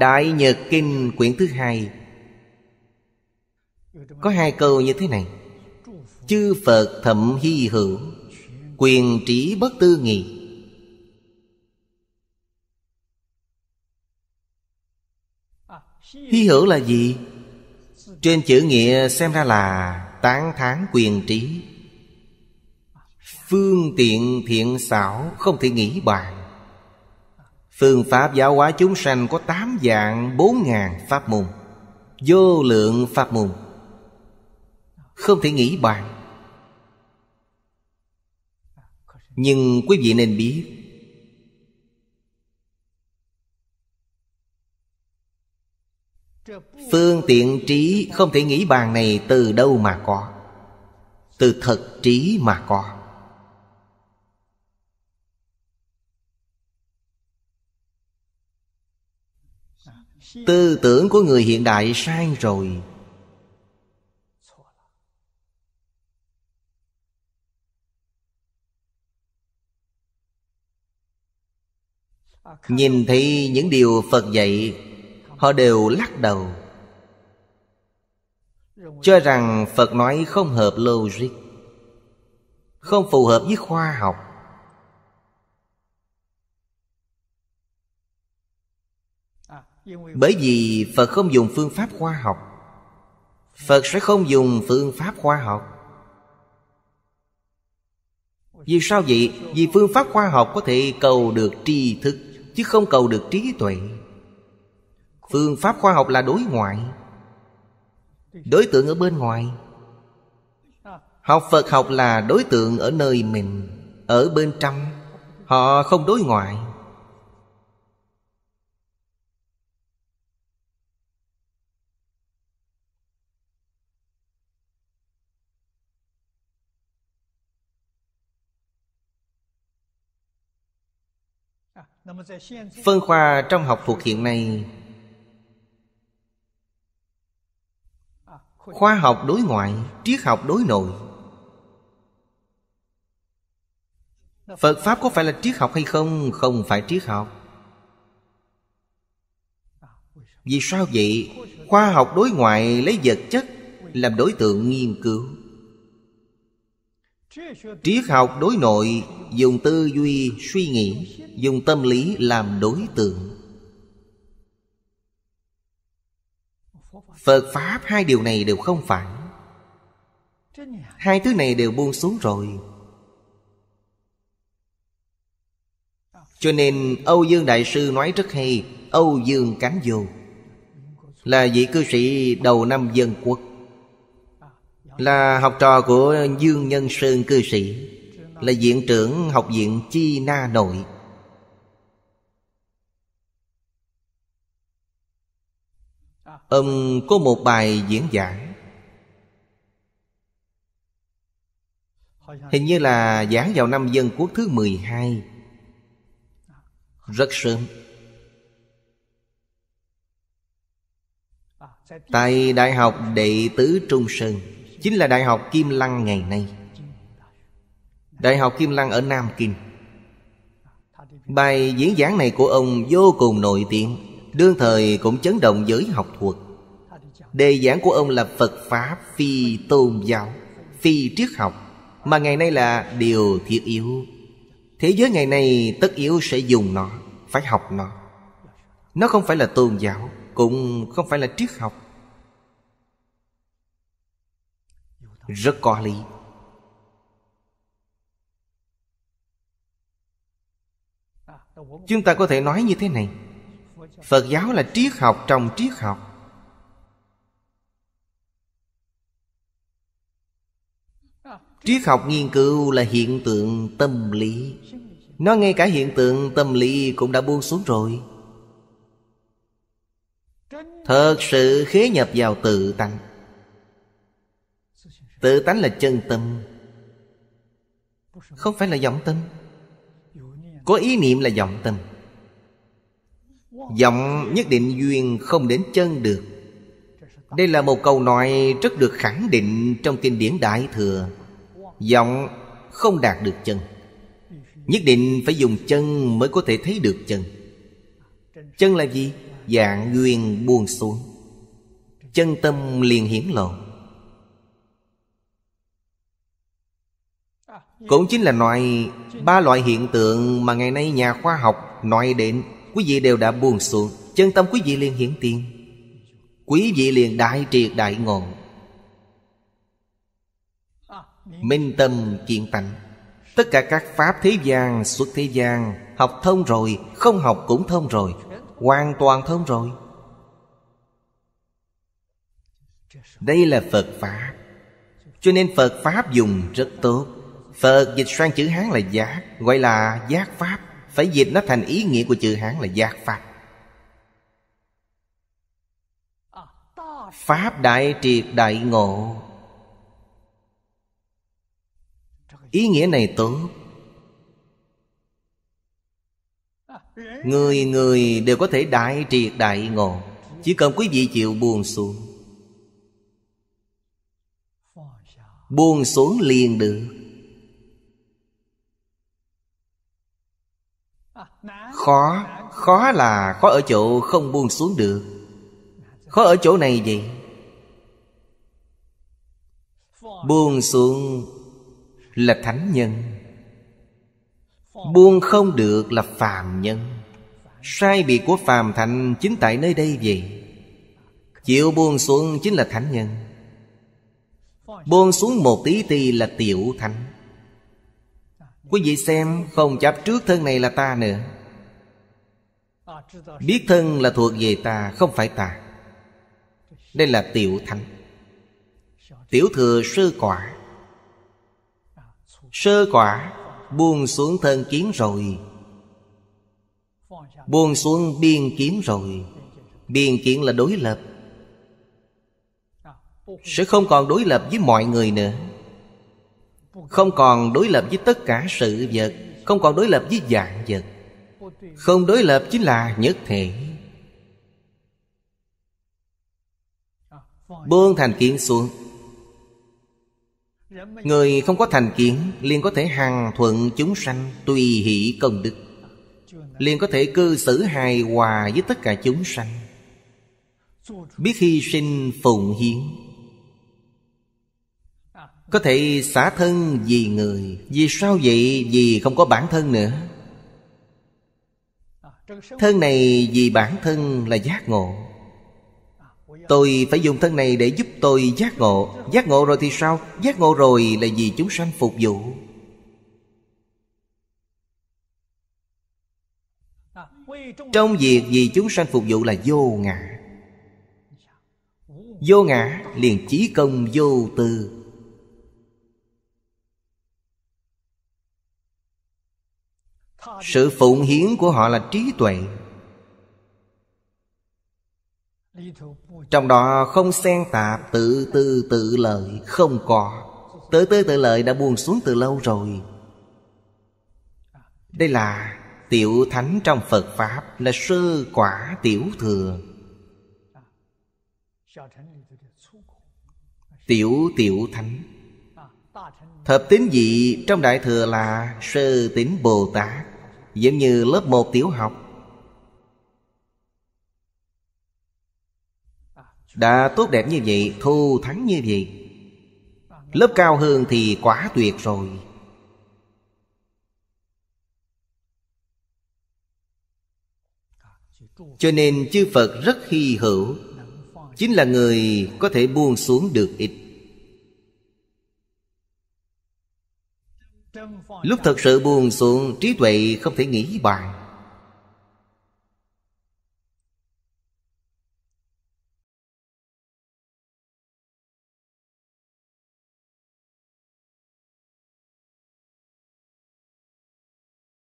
Đại Nhật Kinh quyển thứ hai Có hai câu như thế này Chư Phật thậm hy hữu Quyền trí bất tư nghị Hy hữu là gì? Trên chữ nghĩa xem ra là Tán thán quyền trí Phương tiện thiện xảo không thể nghĩ bàn Phương pháp giáo hóa chúng sanh có tám dạng bốn ngàn pháp môn Vô lượng pháp môn Không thể nghĩ bàn Nhưng quý vị nên biết Phương tiện trí không thể nghĩ bàn này từ đâu mà có Từ thật trí mà có tư tưởng của người hiện đại sai rồi nhìn thấy những điều phật dạy họ đều lắc đầu cho rằng phật nói không hợp logic không phù hợp với khoa học bởi vì phật không dùng phương pháp khoa học phật sẽ không dùng phương pháp khoa học vì sao vậy? Vì phương pháp khoa học có thể cầu được tri thức Chứ không cầu được trí tuệ Phương pháp khoa học là đối ngoại Đối tượng ở bên ngoài Học Phật học là đối tượng ở nơi mình Ở bên trong Họ không đối ngoại phân khoa trong học thuộc hiện nay khoa học đối ngoại triết học đối nội phật pháp có phải là triết học hay không không phải triết học vì sao vậy khoa học đối ngoại lấy vật chất làm đối tượng nghiên cứu triết học đối nội dùng tư duy suy nghĩ dùng tâm lý làm đối tượng phật pháp hai điều này đều không phải hai thứ này đều buông xuống rồi cho nên âu dương đại sư nói rất hay âu dương cánh vô là vị cư sĩ đầu năm dân quốc là học trò của Dương Nhân Sơn cư sĩ Là viện trưởng học viện Chi Na Nội Ông có một bài diễn giảng Hình như là giảng vào năm dân quốc thứ 12 Rất sớm Tại Đại học Đệ Tứ Trung Sơn Chính là Đại học Kim Lăng ngày nay Đại học Kim Lăng ở Nam Kinh Bài diễn giảng này của ông vô cùng nổi tiếng Đương thời cũng chấn động giới học thuật Đề giảng của ông là Phật Pháp phi tôn giáo Phi triết học Mà ngày nay là điều thiết yếu Thế giới ngày nay tất yếu sẽ dùng nó Phải học nó Nó không phải là tôn giáo Cũng không phải là triết học rất có lý chúng ta có thể nói như thế này phật giáo là triết học trong triết học triết học nghiên cứu là hiện tượng tâm lý nó ngay cả hiện tượng tâm lý cũng đã buông xuống rồi thật sự khế nhập vào tự tánh tự tánh là chân tâm không phải là vọng tâm có ý niệm là vọng tâm vọng nhất định duyên không đến chân được đây là một câu nói rất được khẳng định trong kinh điển đại thừa vọng không đạt được chân nhất định phải dùng chân mới có thể thấy được chân chân là gì dạng duyên buông xuống chân tâm liền hiển lộ Cũng chính là loại ba loại hiện tượng mà ngày nay nhà khoa học nói đến Quý vị đều đã buồn xuống Chân tâm quý vị liền hiển tiên Quý vị liền đại triệt đại ngộ Minh tâm kiện tạnh Tất cả các pháp thế gian xuất thế gian Học thông rồi Không học cũng thông rồi Hoàn toàn thông rồi Đây là Phật Pháp Cho nên Phật Pháp dùng rất tốt Phật dịch sang chữ Hán là giác Gọi là giác pháp Phải dịch nó thành ý nghĩa của chữ Hán là giác pháp Pháp đại triệt đại ngộ Ý nghĩa này tốt Người người đều có thể đại triệt đại ngộ Chỉ cần quý vị chịu buồn xuống Buồn xuống liền được khó khó là khó ở chỗ không buông xuống được khó ở chỗ này gì buông xuống là thánh nhân buông không được là phàm nhân sai biệt của phàm thành chính tại nơi đây vậy chịu buông xuống chính là thánh nhân buông xuống một tí ti là tiểu thánh Quý vị xem không chấp trước thân này là ta nữa Biết thân là thuộc về ta không phải ta Đây là tiểu thánh Tiểu thừa sơ quả Sơ quả buông xuống thân kiến rồi Buông xuống biên kiến rồi Biên kiến là đối lập Sẽ không còn đối lập với mọi người nữa không còn đối lập với tất cả sự vật Không còn đối lập với dạng vật Không đối lập chính là nhất thể Buông thành kiến xuống Người không có thành kiến liền có thể hằng thuận chúng sanh Tùy hỷ công đức liền có thể cư xử hài hòa với tất cả chúng sanh biết hy sinh phụng hiến có thể xả thân vì người Vì sao vậy? Vì không có bản thân nữa Thân này vì bản thân là giác ngộ Tôi phải dùng thân này để giúp tôi giác ngộ Giác ngộ rồi thì sao? Giác ngộ rồi là vì chúng sanh phục vụ Trong việc vì chúng sanh phục vụ là vô ngã Vô ngã liền chí công vô tư sự phụng hiến của họ là trí tuệ trong đó không xen tạp tự tư tự lợi không có tự tư tự lợi đã buồn xuống từ lâu rồi đây là tiểu thánh trong phật pháp là sơ quả tiểu thừa tiểu tiểu thánh thập tín dị trong đại thừa là sơ tín bồ tát Giống như lớp một tiểu học Đã tốt đẹp như vậy Thu thắng như vậy Lớp cao hơn thì quá tuyệt rồi Cho nên chư Phật rất hy hữu Chính là người có thể buông xuống được ít Lúc thật sự buồn xuồng trí tuệ không thể nghĩ bàn